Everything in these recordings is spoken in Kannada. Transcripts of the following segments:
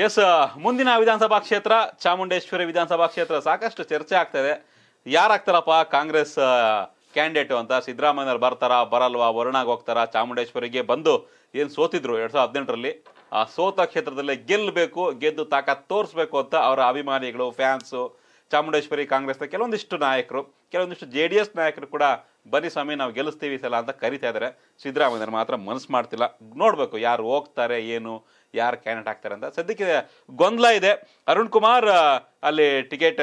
ಎಸ್ ಮುಂದಿನ ವಿಧಾನಸಭಾ ಕ್ಷೇತ್ರ ಚಾಮುಂಡೇಶ್ವರಿ ವಿಧಾನಸಭಾ ಕ್ಷೇತ್ರ ಸಾಕಷ್ಟು ಚರ್ಚೆ ಆಗ್ತಾ ಇದೆ ಯಾರಾಗ್ತಾರಪ್ಪ ಕಾಂಗ್ರೆಸ್ ಕ್ಯಾಂಡಿಡೇಟು ಅಂತ ಸಿದ್ದರಾಮಯ್ಯವ್ರು ಬರ್ತಾರಾ ಬರಲ್ವಾ ವರುಣಾಗ ಹೋಗ್ತಾರಾ ಚಾಮುಂಡೇಶ್ವರಿಗೆ ಬಂದು ಏನು ಸೋತಿದ್ರು ಎರಡು ಸಾವಿರದ ಹದಿನೆಂಟರಲ್ಲಿ ಆ ಸೋತ ಕ್ಷೇತ್ರದಲ್ಲಿ ಗೆಲ್ಲಬೇಕು ಗೆದ್ದು ತಾಕತ್ ತೋರಿಸ್ಬೇಕು ಅಂತ ಅವರ ಅಭಿಮಾನಿಗಳು ಫ್ಯಾನ್ಸು ಚಾಮುಂಡೇಶ್ವರಿ ಕಾಂಗ್ರೆಸ್ನ ಕೆಲವೊಂದಿಷ್ಟು ನಾಯಕರು ಕೆಲವೊಂದಿಷ್ಟು ಜೆ ಡಿ ಎಸ್ ನಾಯಕರು ಕೂಡ ಬನ್ನಿ ಸ್ವಾಮಿ ನಾವು ಗೆಲ್ಲಿಸ್ತೀವಿ ಸಲ ಅಂತ ಕರಿತಾ ಇದ್ದಾರೆ ಸಿದ್ದರಾಮಯ್ಯರು ಮಾತ್ರ ಮನಸ್ಸು ಮಾಡ್ತಿಲ್ಲ ನೋಡಬೇಕು ಯಾರು ಹೋಗ್ತಾರೆ ಏನು ಯಾರು ಕ್ಯಾಂಡಿಡೇಟ್ ಆಗ್ತಾರೆ ಅಂತ ಸದ್ಯಕ್ಕೆ ಗೊಂದಲ ಇದೆ ಅರುಣ್ ಕುಮಾರ್ ಅಲ್ಲಿ ಟಿಕೆಟ್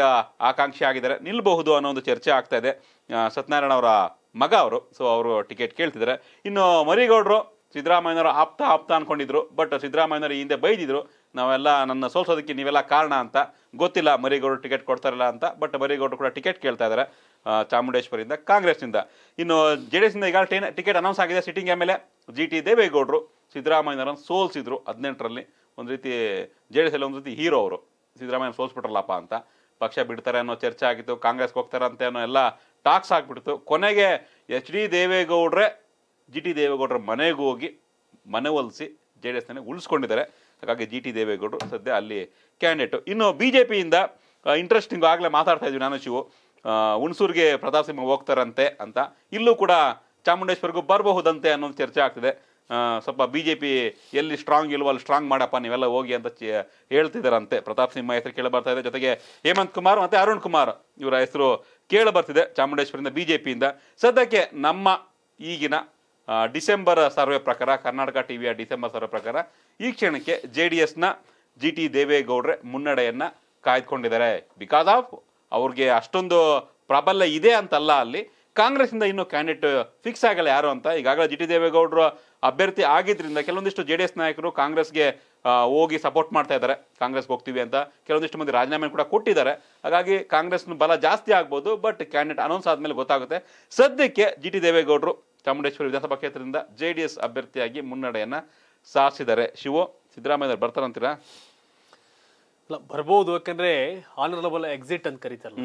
ಆಕಾಂಕ್ಷಿ ಆಗಿದ್ದಾರೆ ನಿಲ್ಲಬಹುದು ಅನ್ನೋ ಒಂದು ಚರ್ಚೆ ಆಗ್ತಾ ಇದೆ ಸತ್ಯನಾರಾಯಣ ಅವರ ಮಗ ಅವರು ಸೊ ಅವರು ಟಿಕೆಟ್ ಕೇಳ್ತಿದ್ದಾರೆ ಇನ್ನು ಮರಿಗೌಡರು ಸಿದ್ದರಾಮಯ್ಯನವರು ಆಪ್ತ ಆಪ್ತ ಅನ್ಕೊಂಡಿದ್ರು ಬಟ್ ಸಿದ್ದರಾಮಯ್ಯನವರು ಹಿಂದೆ ಬೈದಿದ್ರು ನಾವೆಲ್ಲ ನನ್ನ ಸೋಲ್ಸೋದಕ್ಕೆ ನೀವೆಲ್ಲ ಕಾರಣ ಅಂತ ಗೊತ್ತಿಲ್ಲ ಮರಿಗೌಡರು ಟಿಕೆಟ್ ಕೊಡ್ತಾರಲ್ಲ ಅಂತ ಬಟ್ ಮರಿಗೌಡರು ಕೂಡ ಟಿಕೆಟ್ ಕೇಳ್ತಾ ಇದ್ದಾರೆ ಚಾಮುಂಡೇಶ್ವರಿಂದ ಕಾಂಗ್ರೆಸ್ನಿಂದ ಇನ್ನು ಜೆ ಡಿ ಎಸ್ನಿಂದ ಈಗಾಗಲೇ ಟಿಕೆಟ್ ಅನೌನ್ಸ್ ಆಗಿದೆ sitting M L A G T ದೇವೇಗೌಡರು ಸಿದ್ದರಾಮಯ್ಯನವ್ರನ್ನ ಸೋಲ್ಸಿದ್ರು ಹದಿನೆಂಟರಲ್ಲಿ ಒಂದು ರೀತಿ ಜೆ ಡಿ ಎಸ್ ಒಂದು ರೀತಿ ಹೀರೋ ಅವರು ಸಿದ್ದರಾಮಯ್ಯ ಸೋಲ್ಸ್ಬಿಟ್ರಲ್ಲಪ್ಪ ಅಂತ ಪಕ್ಷ ಬಿಡ್ತಾರೆ ಅನ್ನೋ ಚರ್ಚೆ ಆಗಿತ್ತು ಕಾಂಗ್ರೆಸ್ಗೆ ಹೋಗ್ತಾರೆ ಅಂತ ಅನ್ನೋ ಎಲ್ಲ ಟಾಕ್ಸ್ ಆಗಿಬಿಡ್ತು ಕೊನೆಗೆ ಎಚ್ ಡಿ ದೇವೇಗೌಡ್ರೆ ಜಿ ಟಿ ದೇವೇಗೌಡ್ರ ಮನೆಗೆ ಹೋಗಿ ಒಲಿಸಿ ಜೆ ಡಿ ಎಸ್ನೇ ಉಳಿಸ್ಕೊಂಡಿದ್ದಾರೆ ಹಾಗಾಗಿ ಜಿ ಟಿ ದೇವೇಗೌಡರು ಸದ್ಯ ಅಲ್ಲಿ ಕ್ಯಾಂಡಿಡೇಟು ಇನ್ನು ಬಿ ಜೆ ಪಿಯಿಂದ ಇಂಟ್ರೆಸ್ಟಿಂಗ್ ಆಗಲೇ ಮಾತಾಡ್ತಾ ಇದ್ವಿ ನಾನು ಶಿವು ಹುಣಸೂರಿಗೆ ಪ್ರತಾಪ್ ಸಿಂಹ ಹೋಗ್ತಾರಂತೆ ಅಂತ ಇಲ್ಲೂ ಕೂಡ ಚಾಮುಂಡೇಶ್ವರಿಗೂ ಬರಬಹುದಂತೆ ಅನ್ನೋದು ಚರ್ಚೆ ಆಗ್ತಿದೆ ಸ್ವಲ್ಪ ಬಿ ಜೆ ಪಿ ಎಲ್ಲಿ ಸ್ಟ್ರಾಂಗ್ ಇಲ್ವೋ ಅಲ್ಲಿ ಸ್ಟ್ರಾಂಗ್ ಮಾಡಪ್ಪ ನೀವೆಲ್ಲ ಹೋಗಿ ಅಂತ ಹೇಳ್ತಿದ್ದಾರಂತೆ ಪ್ರತಾಪ್ ಸಿಂಹ ಹೆಸರು ಕೇಳಿ ಬರ್ತಾ ಇದೆ ಜೊತೆಗೆ ಹೇಮಂತ್ ಕುಮಾರ್ ಮತ್ತು ಅರುಣ್ ಕುಮಾರ್ ಇವರ ಹೆಸರು ಕೇಳಿ ಬರ್ತಿದೆ ಚಾಮುಂಡೇಶ್ವರಿಂದ ಬಿ ಜೆ ಪಿಯಿಂದ ಸದ್ಯಕ್ಕೆ ನಮ್ಮ ಈಗಿನ ಡಿಸೆಂಬರ್ ಸರ್ವೆ ಪ್ರಕಾರ ಕರ್ನಾಟಕ ಟಿ ವಿಯ ಡಿಸೆಂಬರ್ ಸರ್ವೆ ಪ್ರಕಾರ ಈ ಕ್ಷಣಕ್ಕೆ ಜೆ ಡಿ ಎಸ್ನ ಜಿ ಟಿ ದೇವೇಗೌಡ್ರೆ ಮುನ್ನಡೆಯನ್ನು ಕಾಯ್ದುಕೊಂಡಿದ್ದಾರೆ ಬಿಕಾಸ್ ಆಫ್ ಅವ್ರಿಗೆ ಅಷ್ಟೊಂದು ಪ್ರಾಬಲ್ಯ ಇದೆ ಅಂತಲ್ಲ ಅಲ್ಲಿ ಕಾಂಗ್ರೆಸ್ ಇಂದ ಇನ್ನೂ ಕ್ಯಾಂಡಿಡೇಟ್ ಫಿಕ್ಸ್ ಆಗಲ್ಲ ಯಾರು ಅಂತ ಈಗಾಗಲೇ ಜಿ ಟಿ ದೇವೇಗೌಡರು ಅಭ್ಯರ್ಥಿ ಆಗಿದ್ರಿಂದ ಕೆಲವೊಂದಿಷ್ಟು ಜೆ ಡಿ ಎಸ್ ನಾಯಕರು ಕಾಂಗ್ರೆಸ್ಗೆ ಹೋಗಿ ಸಪೋರ್ಟ್ ಮಾಡ್ತಾ ಇದ್ದಾರೆ ಕಾಂಗ್ರೆಸ್ಗೆ ಹೋಗ್ತೀವಿ ಅಂತ ಕೆಲವೊಂದಿಷ್ಟು ಮಂದಿ ರಾಜೀನಾಮೆ ಕೂಡ ಕೊಟ್ಟಿದ್ದಾರೆ ಹಾಗಾಗಿ ಕಾಂಗ್ರೆಸ್ನ ಬಲ ಜಾಸ್ತಿ ಆಗ್ಬೋದು ಬಟ್ ಕ್ಯಾಂಡಿಡೇಟ್ ಅನೌನ್ಸ್ ಆದಮೇಲೆ ಗೊತ್ತಾಗುತ್ತೆ ಸದ್ಯಕ್ಕೆ ಜಿ ಟಿ ದೇವೇಗೌಡರು ಚಾಮುಂಡೇಶ್ವರಿ ವಿಧಾನಸಭಾ ಕ್ಷೇತ್ರದಿಂದ ಜೆ ಡಿ ಎಸ್ ಅಭ್ಯರ್ಥಿಯಾಗಿ ಮುನ್ನಡೆಯನ್ನು ಸಾಧಿಸಿದ್ದಾರೆ ಶಿವು ಸಿದ್ದರಾಮಯ್ಯ ಬರ್ತಾರಂತೀರಾ ಅಲ್ಲ ಬರ್ಬೋದು ಯಾಕಂದ್ರೆ ಆನರಬಲ್ ಎಕ್ಸಿಟ್ ಅಂತ ಕರೀತಾರೆ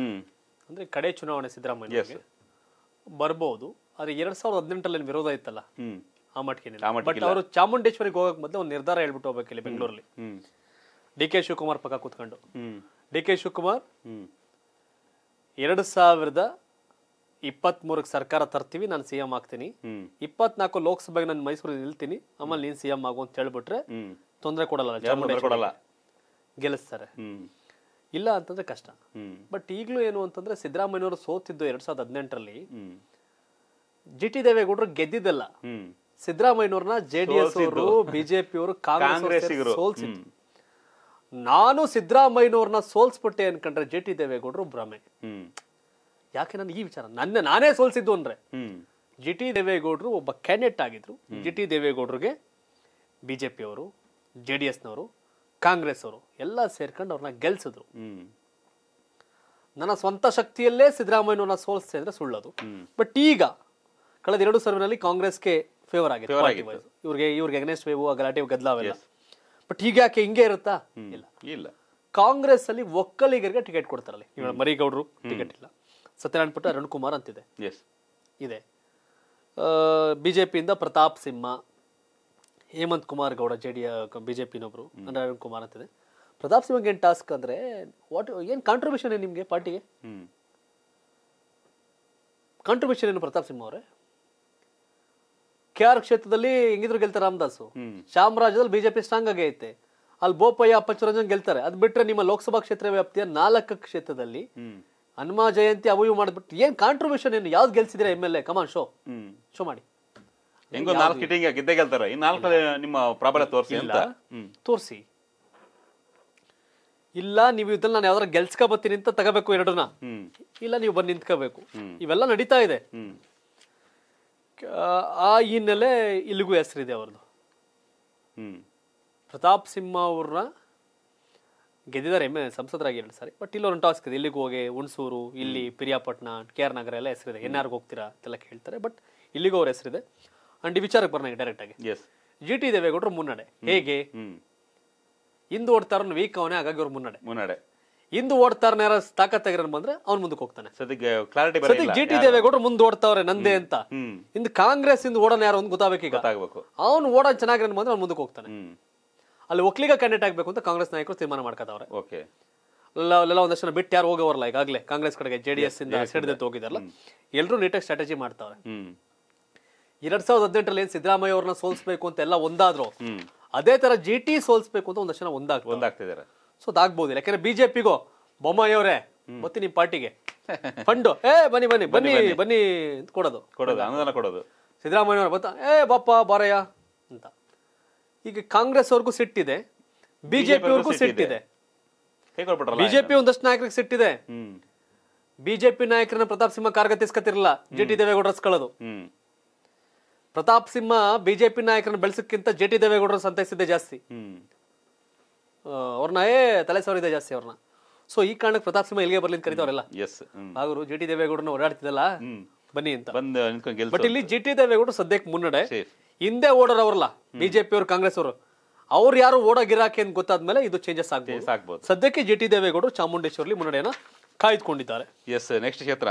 ಅಂದ್ರೆ ಕಡೆ ಚುನಾವಣೆ ಸಿದ್ದರಾಮಯ್ಯ ಬರ್ಬೋದು ಆದ್ರೆ ಎರಡ್ ಸಾವಿರದ ಹದಿನೆಂಟಲ್ಲಿ ಏನು ವಿರೋಧ ಇತ್ತಲ್ಲ ಆ ಮಟ್ಟಿಗೆ ಬಟ್ ಅವರು ಚಾಮುಂಡೇಶ್ವರಿಗೆ ಹೋಗಕ್ ಮೊದಲು ಒಂದು ನಿರ್ಧಾರ ಹೇಳ್ಬಿಟ್ಟು ಹೋಗ್ಬೇಕು ಇಲ್ಲಿ ಬೆಂಗಳೂರಲ್ಲಿ ಡಿ ಕೆ ಶಿವಕುಮಾರ್ ಪಕ್ಕ ಕೂತ್ಕೊಂಡು ಡಿ ಕೆ ಶಿವಕುಮಾರ್ ಎರಡ್ ಸಾವಿರದ ಇಪ್ಪತ್ ಮೂರಕ್ಕೆ ಸರ್ಕಾರ ತರ್ತೀವಿ ನಾನು ಸಿಎಂ ಎಂ ಆಗ್ತೀನಿ ಇಪ್ಪತ್ನಾಲ್ಕು ಲೋಕಸಭೆಗೆ ನಾನು ಮೈಸೂರು ನಿಲ್ತೀನಿ ಆಮೇಲೆ ನೀನ್ ಸಿಎಂ ಎಂ ಆಗು ಅಂತ ಹೇಳ್ಬಿಟ್ರೆ ತೊಂದರೆ ಕೊಡಲ್ಲ ಗೆಲ್ಲಿಸ್ತಾರೆ ಇಲ್ಲ ಅಂತಂದ್ರೆ ಕಷ್ಟ ಬಟ್ ಈಗಲೂ ಏನು ಅಂತಂದ್ರೆ ಸಿದ್ದರಾಮಯ್ಯವರು ಸೋತಿದ್ದು ಎರಡ್ ಸಾವಿರದ ಹದಿನೆಂಟರಲ್ಲಿ ಜಿ ಟಿ ದೇವೇಗೌಡರು ಗೆದ್ದಿದ್ದಲ್ಲ ಸಿದ್ದರಾಮಯ್ಯವ್ರನ್ನ ಜೆ ಡಿ ಎಸ್ ಅವರು ಬಿಜೆಪಿ ಅವರು ಕಾಂಗ್ರೆಸ್ ಸೋಲ್ಸಿದ್ರು ನಾನು ಸಿದ್ದರಾಮಯ್ಯವ್ರನ್ನ ಸೋಲ್ಸ್ಬಿಟ್ಟೆ ಅನ್ಕೊಂಡ್ರೆ ಜೆ ಟಿ ದೇವೇಗೌಡರು ಭ್ರಮೆ ಯಾಕೆ ನಾನು ಈ ವಿಚಾರ ನನ್ನ ನಾನೇ ಸೋಲ್ಸಿದ್ದು ಅಂದ್ರೆ ಜಿ ಟಿ ದೇವೇಗೌಡರು ಒಬ್ಬ ಕ್ಯಾಂಡಿಡೇಟ್ ಆಗಿದ್ರು ಜಿ ಟಿ ದೇವೇಗೌಡರಿಗೆ ಬಿಜೆಪಿಯವರು ಜೆ ಡಿ ಎಸ್ನವರು ಕಾಂಗ್ರೆಸ್ ಅವರು ಎಲ್ಲ ಸೇರ್ಕೊಂಡು ಅವ್ರನ್ನ ಗೆಲ್ಸಿದ್ರು ನನ್ನ ಸ್ವಂತ ಶಕ್ತಿಯಲ್ಲೇ ಸಿದ್ದರಾಮಯ್ಯನವ್ರನ್ನ ಸೋಲಿಸ್ತಾ ಇದ್ರೆ ಸುಳ್ಳದು ಬಟ್ ಈಗ ಕಳೆದ ಎರಡು ಕಾಂಗ್ರೆಸ್ ಕಾಂಗ್ರೆಸ್ಗೆ ಫೇವರ್ ಆಗಿದೆ ಇವ್ರಿಗೆ ಇವ್ರಿಗೆ ಅಗ್ನೆಸ್ಟ್ ವೇವು ಗಲಾಟೆ ಗದ್ದಲ ಬಟ್ ಯಾಕೆ ಹಿಂಗೆ ಇರುತ್ತಾ ಇಲ್ಲ ಇಲ್ಲ ಕಾಂಗ್ರೆಸ್ ಅಲ್ಲಿ ಒಕ್ಕಲಿಗರಿಗೆ ಟಿಕೆಟ್ ಕೊಡ್ತಾರಲ್ಲ ಇವಾಗ ಮರಿಗೌಡರು ಟಿಕೆಟ್ ಇಲ್ಲ ಸತ್ಯನಾರಾಯಣ ಪುಟ್ಟ ಅರುಣ್ ಕುಮಾರ್ ಅಂತಿದೆ ಇದೆ ಬಿಜೆಪಿಯಿಂದ Pratap Simha Hemant Kumar Gowda J D B J Narayan Kumar ಅಂತಿದೆ ಪ್ರತಾಪ್ ಸಿಂಹ ಏನ್ ಟಾಸ್ಕ್ ಅಂದರೆ ವಾಟ್ ಏನು ಕಾಂಟ್ರಿಬ್ಯೂಷನ್ ಏನು ನಿಮಗೆ ಪಾರ್ಟಿಗೆ ಕಾಂಟ್ರಿಬ್ಯೂಷನ್ ಏನು ಪ್ರತಾಪ್ ಸಿಂಹ ಅವರೇ ಕೆ ಆರ್ ಕ್ಷೇತ್ರದಲ್ಲಿ ಹೆಂಗಿದ್ರು ಗೆಲ್ತಾರೆ ರಾಮದಾಸ್ ಚಾಮರಾಜದಲ್ಲಿ ಬಿಜೆಪಿ ಸ್ಟ್ರಾಂಗ್ ಆಗಿ ಐತೆ ಅಲ್ಲಿ ಬೋಪಯ್ಯ ಅಪ್ಪಚ್ಚರಂಜನ್ ಗೆಲ್ತಾರೆ ಅದ್ ಬಿಟ್ರೆ ನಿಮ್ಮ ಲೋಕಸಭಾ ಕ್ಷೇತ್ರ ವ್ಯಾಪ್ತಿಯ ನಾಲ್ಕು ಕ್ಷೇತ್ರದಲ್ಲಿ ಹನುಮ ಜಯಂತಿ ಅವಯು ಮಾಡಿಬಿಟ್ಟು ಏನ್ ಕಾಂಟ್ರಿಬ್ಯೂಷನ್ ಏನು ಯಾವ್ದು ಗೆಲ್ಸಿದ್ರೆ M L A come on show show ಮಾಡಿ ಹೆಂಗೋ ನಾಲ್ಕು ಹಿಟ್ಟಿಂಗ್ ಗೆದ್ದೆ ಗೆಲ್ತಾರೆ ಈ ನಾಲ್ಕು ನಿಮ್ಮ ಪ್ರಾಬಲ್ಯ ತೋರಿಸಿ ಅಂತ ತೋರಿಸಿ ಇಲ್ಲ ನೀವು ಇದ್ರಲ್ಲಿ ನಾನು ಯಾವ್ದಾರ ಗೆಲ್ಸ್ಕ ಬರ್ತೀನಿ ಅಂತ ತಗಬೇಕು ಎರಡನ್ನ ಇಲ್ಲ ನೀವು ಬಂದು ನಿಂತ್ಕೋಬೇಕು ಇವೆಲ್ಲ ನಡೀತಾ ಇದೆ ಆ ಹಿನ್ನೆಲೆ ಇಲ್ಲಿಗೂ ಹೆಸರಿದೆ ಅವ್ರದ್ದು ಪ್ರತಾಪ್ ಸಿಂಹ ಅವ್ರನ್ನ ಗೆದ್ದಿದ್ದಾರೆ ಎಮ್ಮೆ ಸಂಸದರಾಗಿ ಎರಡು ಸಾರಿ ಬಟ್ ಇಲ್ಲಿ ಅವ್ರನ್ನ ಟಾಸ್ಕ್ ಇದೆ ಇಲ್ಲಿಗೆ ಹೋಗಿ ಹುಣಸೂರು ಇಲ್ಲಿ ಪಿರಿಯಾಪಟ್ಟಣ ಕೆ ಆರ್ ನಗರ ಎಲ್ಲ ಹೆಸರಿದೆ ಎನ್ ಆರ್ಗೆ ಹೋಗ್ತೀರಾ ಅಂತೆಲ್ಲ ಕೇಳ್ತಾರೆ ಬಟ್ ಇಲ್ಲಿಗೂ ಅವ್ರ ಹೆಸರಿದೆ ಅಂಡ್ ಈ ವಿಚಾರಕ್ಕೆ ಬರೋಣ ಡೈರೆಕ್ಟ್ ಆಗಿ ಜಿ ಟಿ ದೇವೇಗೌಡರು ಮುನ್ನಡೆ ಹೇಗೆ ಇಂದು ಓಡ್ತಾರನ್ ವೀಕ್ ಅವನೇ ಹಾಗಾಗಿ ಅವ್ರು ಮುನ್ನಡೆ ಮುನ್ನಡೆ ಹಿಂದೆ ಓಡ್ತಾರ ಯಾರ ತಾಕತ್ತಾಗಿರೋನ್ ಬಂದ್ರೆ ಅವ್ನು ಮುಂದಕ್ಕೆ ಹೋಗ್ತಾನೆ ಸದ್ಯಕ್ಕೆ ಕ್ಲಾರಿಟಿ ಬರಲಿಲ್ಲ ಜಿ ಟಿ ದೇವೇಗೌಡರು ಮುಂದೆ ಓಡ್ತಾವ್ರೆ ನಂದೇ ಅಂತ ಇಂದು ಕಾಂಗ್ರೆಸ್ ಇಂದ ಓಡೋನ್ ಯಾರು ಒಂದು ಗೊತ್ತಾಗಬೇಕು ಈಗ ಅವ್ನು ಓಡೋ ಚೆನ್ನಾಗಿರೋನ್ ಬಂದ್ರೆ ಅವ್ನು ಮುಂದಕ್ಕೆ ಹೋಗ್ತಾನೆ ಅಲ್ಲಿ ಒಕ್ಕಲಿಗ ಕ್ಯಾಂಡಿಡೇಟ್ ಆಗಬೇಕು ಅಂತ ಕಾಂಗ್ರೆಸ್ ನಾಯಕರು ತೀರ್ಮಾನ ಮಾಡ್ಕೋತಾವ್ರೆ ಓಕೆ ಎಲ್ಲ ಒಂದಷ್ಟು ಜನ ಬಿಟ್ಟು ಯಾರು ಹೋಗೋವರಲ್ಲ ಈಗಾಗಲೇ ಕಾಂಗ್ರೆಸ್ ಕಡೆಗೆ ಜೆಡಿಎಸ್ ಇಂದ ಸಿಡಿದಂತ ಹೋಗಿದಾರಲ್ಲ ಎಲ್ಲರೂ ನೀಟಾಗಿ ಸ್ಟ್ರಾಟಜಿ ಮಾಡ್ತಾವ್ರೆ 2018 ರಲ್ಲಿ ಸಿದ್ಧರಾಮಯ್ಯ ಅವರನ್ನ ಸೋಲ್ಸ್ಬೇಕು ಅಂತ ಎಲ್ಲಾ ಒಂದಾದ್ರು ಅದೇ ತರ ಜಿಟಿ ಸೋಲ್ಸ್ಬೇಕು ಅಂತ ಒಂದಚನ್ನ ಒಂದಾಗ್ತಿದಾರೆ ಸೋಡಾಗ್ಬಹುದು ಯಾಕಂದ್ರೆ ಬಿಜೆಪಿಗೋ ಬಮ್ಮಾಯಿವರೇ ಮತ್ತೆ ನಿಮ್ಮ ಪಾರ್ಟಿಗೆ ಫಂಡು ಏ ಬನ್ನಿ ಬನ್ನಿ ಬನ್ನಿ ಬನ್ನಿ ಅಂತ ಕೋಡ ಅದು ಅನುದಾನ ಕೋಡೋ ಸಿದ್ಧರಾಮಯ್ಯನವರಂತ ಏ ಬಾಪ್ಪ ಬಾರಯ್ಯ ಅಂತ ಈಗ ಕಾಂಗ್ರೆಸ್ ಅವರಿಗೆ ಸಿಟ್ಟಿದೆ ಬಿಜೆಪಿ ಅವರಿಗೆ ಸಿಟ್ಟಿದೆ ಹೇಳ್ಬಿಡ್ರಲ್ಲ ಬಿಜೆಪಿ ಒಂದಷ್ಟು నాయಕರಿಗೆ ಸಿಟ್ಟಿದೆ ಬಿಜೆಪಿ ನಾಯಕರನ ಪ್ರತಾಪ್ ಸಿಮ ಕಾರ್ಯಗತಿಸ್ಕತ್ತಿರಲ್ಲ ಜಿಟಿ ದೇವೇಗೌಡರಸ್ಕಳೋದು ಪ್ರತಾಪ್ ಸಿಂಹ ಬಿಜೆಪಿ ನಾಯಕರನ್ನ ಬೆಳೆಸಕ್ಕಿಂತ ಜೆ ಟಿ ದೇವೇಗೌಡರ ಸಂತೈಸಿದ್ದೆ ಜಾಸ್ತಿ ಅವ್ರನ್ನ ಏ ತಲೆ ಜಾಸ್ತಿ ಅವ್ರನ್ನ ಸೊ ಈ ಕಾರಣಕ್ಕೆ ಪ್ರತಾಪ್ ಸಿಂಹ ಇಲ್ಲಿಗೆ ಬರ್ಲಿ ಅಂತ ಕರೀತಾವ್ರಲ್ಲ ಎಸ್ ಅವರು ಜೆ ಟಿ ದೇವೇಗೌಡರನ್ನ ಓಡಾಡ್ತಿದ್ದಲ್ಲ ಬನ್ನಿ ಅಂತ ಬಟ್ ಇಲ್ಲಿ ಜಿ ಟಿ ದೇವೇಗೌಡರು ಸದ್ಯಕ್ಕೆ ಮುನ್ನಡೆ ಹಿಂದೆ ಓಡೋರ್ ಅವ್ರಲ್ಲ ಬಿಜೆಪಿ ಅವರು ಕಾಂಗ್ರೆಸ್ ಅವರು ಅವ್ರು ಯಾರು ಓಡಾಗಿರಾಕೆ ಅಂತ ಗೊತ್ತಾದ್ಮೇಲೆ ಇದು ಚೇಂಜಸ್ ಆಗ್ಬೋದು ಸದ್ಯಕ್ಕೆ ಜೆ ಟಿ ದೇವೇಗೌಡರು ಚಾಮುಂಡೇಶ್ವರಲ್ಲಿ ಮುನ್ನಡೆಯನ್ನ ಕಾಯ್ದುಕೊಂಡಿದ್ದಾರೆ ಎಸ್ ನೆಕ್ಸ್ಟ್ ಕ್ಷೇತ್ರ